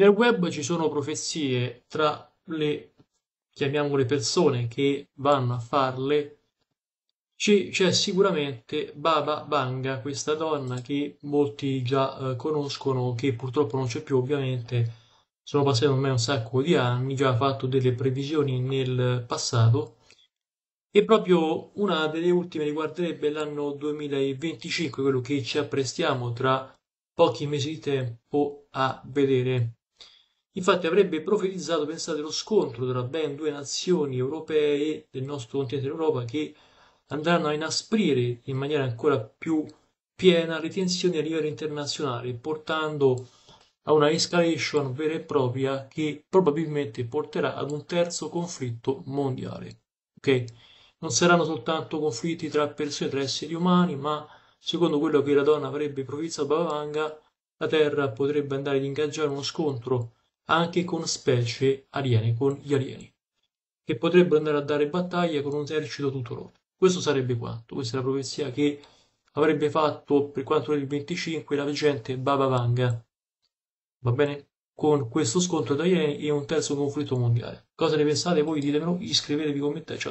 Nel web ci sono profezie tra le, chiamiamole persone, che vanno a farle. C'è sicuramente Baba Vanga, questa donna che molti già eh, conoscono, che purtroppo non c'è più ovviamente, sono passati ormai un sacco di anni, già ha fatto delle previsioni nel passato e proprio una delle ultime riguarderebbe l'anno 2025, quello che ci apprestiamo tra pochi mesi di tempo a vedere. Infatti avrebbe profetizzato, pensate, lo scontro tra ben due nazioni europee del nostro continente d'Europa che andranno a inasprire in maniera ancora più piena le tensioni a livello internazionale, portando a una escalation vera e propria che probabilmente porterà ad un terzo conflitto mondiale. Okay? Non saranno soltanto conflitti tra persone, tra esseri umani, ma secondo quello che la donna avrebbe profetizzato Bavanga, la Terra potrebbe andare ad ingaggiare uno scontro anche con specie aliene, con gli alieni, che potrebbero andare a dare battaglia con un esercito tutto loro. Questo sarebbe quanto, questa è la profezia che avrebbe fatto per quanto riguarda il 25 la leggente Baba Vanga, va bene? Con questo scontro tra alieni e un terzo conflitto mondiale. Cosa ne pensate voi? Ditemelo, iscrivetevi, commentate, ciao!